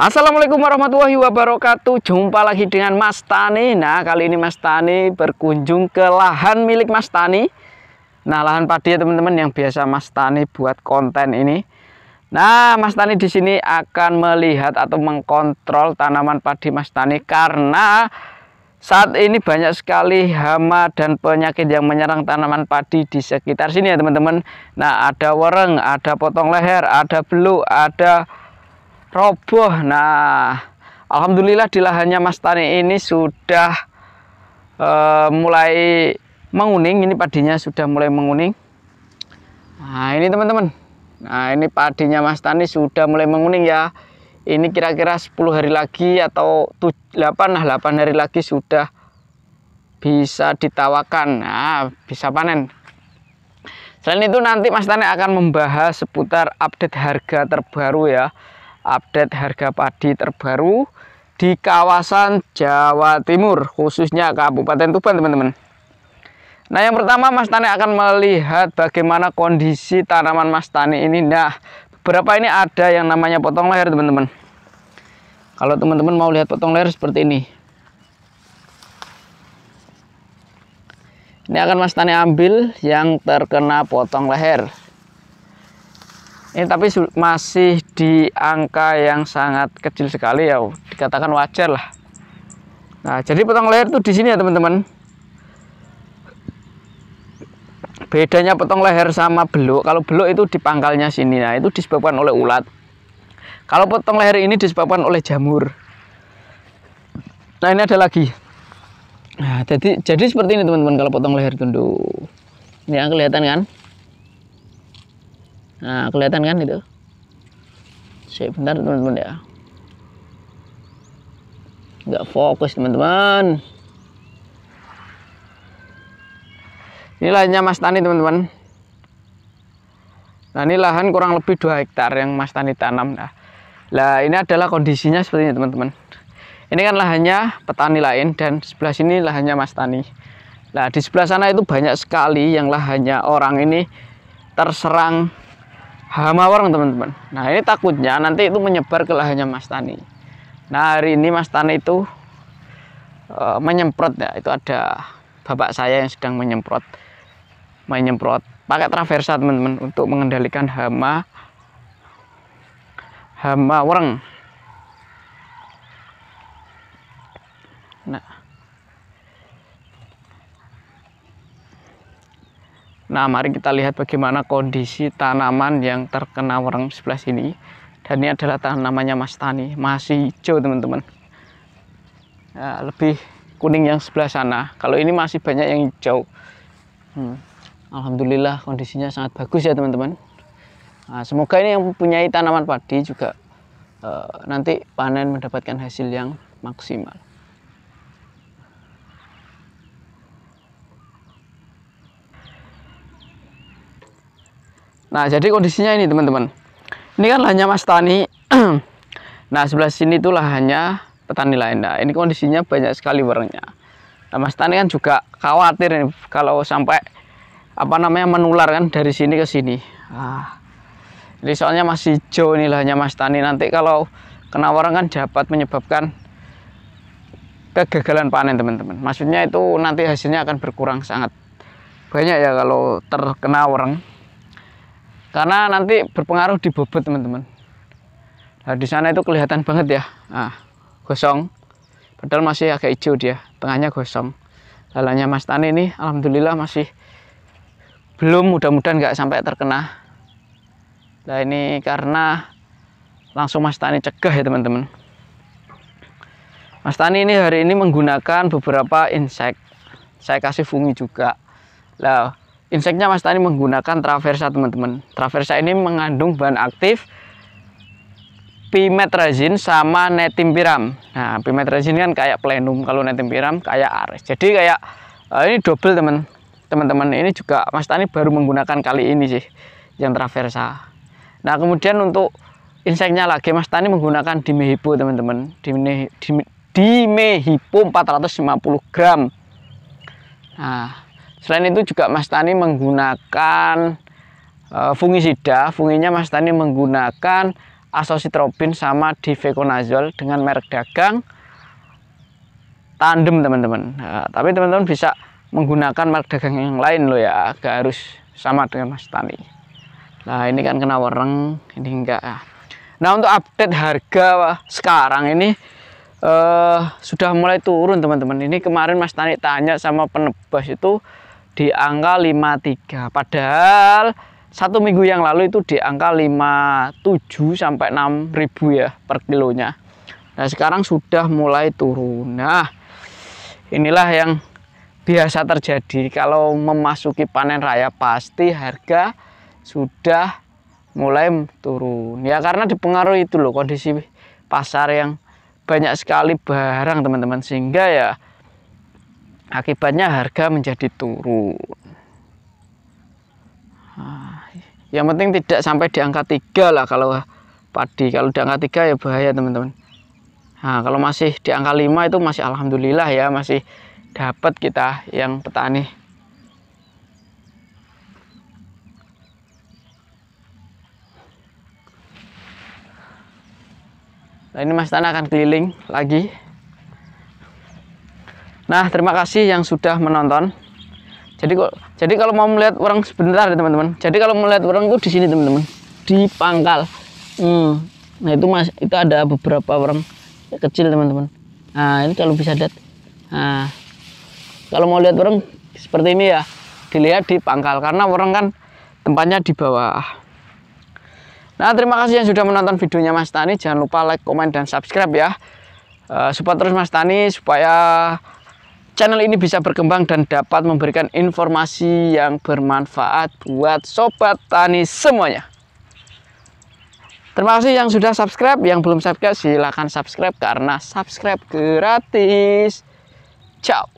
Assalamualaikum warahmatullahi wabarakatuh Jumpa lagi dengan Mas Tani Nah kali ini Mas Tani berkunjung ke lahan milik Mas Tani Nah lahan padi ya teman-teman yang biasa Mas Tani buat konten ini Nah Mas Tani di sini akan melihat atau mengkontrol tanaman padi Mas Tani Karena saat ini banyak sekali hama dan penyakit yang menyerang tanaman padi di sekitar sini ya teman-teman Nah ada wereng, ada potong leher, ada belu, ada roboh. Nah, alhamdulillah di lahannya Mas Tani ini sudah uh, mulai menguning. Ini padinya sudah mulai menguning. Nah, ini teman-teman. Nah, ini padinya Mas Tani sudah mulai menguning ya. Ini kira-kira 10 hari lagi atau 8 nah 8 hari lagi sudah bisa ditawakan. Nah, bisa panen. Selain itu nanti Mas Tani akan membahas seputar update harga terbaru ya update harga padi terbaru di kawasan Jawa Timur, khususnya Kabupaten Tuban, teman-teman. Nah, yang pertama Mas Tani akan melihat bagaimana kondisi tanaman Mas Tani ini. Nah, berapa ini ada yang namanya potong leher, teman-teman. Kalau teman-teman mau lihat potong leher seperti ini. Ini akan Mas Tani ambil yang terkena potong leher. Ini tapi masih di angka yang sangat kecil sekali ya dikatakan wajar lah nah jadi potong leher tuh di sini ya teman-teman bedanya potong leher sama beluk kalau beluk itu di pangkalnya sini nah itu disebabkan oleh ulat kalau potong leher ini disebabkan oleh jamur nah ini ada lagi nah jadi jadi seperti ini teman-teman kalau potong leher tunduk ini yang kelihatan kan nah kelihatan kan itu saya bentar teman-teman ya. Nggak fokus teman-teman. Ini lainnya Mas Tani teman-teman. Nah ini lahan kurang lebih 2 hektar yang Mas Tani tanam. Nah, lah ini adalah kondisinya seperti ini teman-teman. Ini kan lahannya petani lain dan sebelah sini lahannya Mas Tani. Nah di sebelah sana itu banyak sekali yang lahannya orang ini terserang hama warung teman-teman nah ini takutnya nanti itu menyebar ke lahannya Mas Tani nah hari ini Mas Tani itu e, menyemprot ya itu ada bapak saya yang sedang menyemprot menyemprot pakai traversa teman-teman untuk mengendalikan hama hama warung Nah, mari kita lihat bagaimana kondisi tanaman yang terkena warang sebelah sini. Dan ini adalah tanamannya Mas Tani, masih hijau teman-teman. Ya, lebih kuning yang sebelah sana. Kalau ini masih banyak yang hijau. Hmm. Alhamdulillah kondisinya sangat bagus ya teman-teman. Nah, semoga ini yang mempunyai tanaman padi juga uh, nanti panen mendapatkan hasil yang maksimal. Nah, jadi kondisinya ini, teman-teman. Ini kan lahannya Mas Tani. nah, sebelah sini itu lahannya petani lain. Nah, ini kondisinya banyak sekali barangnya. Nah, Mas Tani kan juga khawatir nih, kalau sampai apa namanya menular kan dari sini ke sini. Ah. Jadi soalnya masih hijau nih lahannya Mas Tani. Nanti kalau kena orang kan dapat menyebabkan kegagalan panen teman-teman. Maksudnya itu nanti hasilnya akan berkurang sangat banyak ya kalau terkena orang karena nanti berpengaruh di bobot teman-teman nah di sana itu kelihatan banget ya nah, gosong padahal masih agak hijau dia tengahnya gosong lalanya Mas Tani ini Alhamdulillah masih belum mudah-mudahan nggak sampai terkena nah ini karena langsung Mas Tani cegah ya teman-teman Mas Tani ini hari ini menggunakan beberapa insek saya kasih fungi juga. Lah. Inseknya Mas Tani menggunakan traversa teman-teman. Traversa ini mengandung bahan aktif pimetrazin sama netimpiram. Nah, pimetrazin kan kayak plenum, kalau netimpiram kayak ares. Jadi kayak eh, ini double teman. Teman-teman ini juga Mas Tani baru menggunakan kali ini sih yang traversa. Nah, kemudian untuk inseknya lagi Mas Tani menggunakan dimehipo teman-teman. Dimehipo 450 gram. Nah, Selain itu juga Mas Tani menggunakan eh, fungisida, funginya Mas Tani menggunakan asositropin sama difeconazole dengan merek dagang tandem teman-teman. Nah, tapi teman-teman bisa menggunakan merek dagang yang lain loh ya, gak harus sama dengan Mas Tani. Nah ini kan kena wereng, ini enggak. Nah untuk update harga sekarang ini e, sudah mulai turun teman-teman. Ini kemarin Mas Tani tanya sama penebas itu di angka 53 padahal satu minggu yang lalu itu di angka 57 sampai 6000 ya per kilonya nah sekarang sudah mulai turun nah inilah yang biasa terjadi kalau memasuki panen raya pasti harga sudah mulai turun ya karena dipengaruhi itu loh kondisi pasar yang banyak sekali barang teman-teman sehingga ya Akibatnya harga menjadi turun. Ah, yang penting tidak sampai di angka 3 lah kalau padi. Kalau di angka 3 ya bahaya teman-teman. Nah, kalau masih di angka 5 itu masih alhamdulillah ya, masih dapat kita yang petani. Nah, ini Mas Tan akan keliling lagi Nah, terima kasih yang sudah menonton. Jadi kok jadi kalau mau melihat orang sebentar ya teman-teman. Jadi kalau melihat orang itu di sini teman-teman, di pangkal. Hmm. Nah, itu Mas itu ada beberapa orang kecil teman-teman. Nah, ini kalau bisa lihat. Nah, kalau mau lihat orang seperti ini ya, dilihat di pangkal karena orang kan tempatnya di bawah. Nah, terima kasih yang sudah menonton videonya Mas Tani. Jangan lupa like, komen dan subscribe ya. Uh, support terus Mas Tani supaya channel ini bisa berkembang dan dapat memberikan informasi yang bermanfaat buat sobat tani semuanya. Terima kasih yang sudah subscribe, yang belum subscribe silahkan subscribe karena subscribe gratis. Ciao.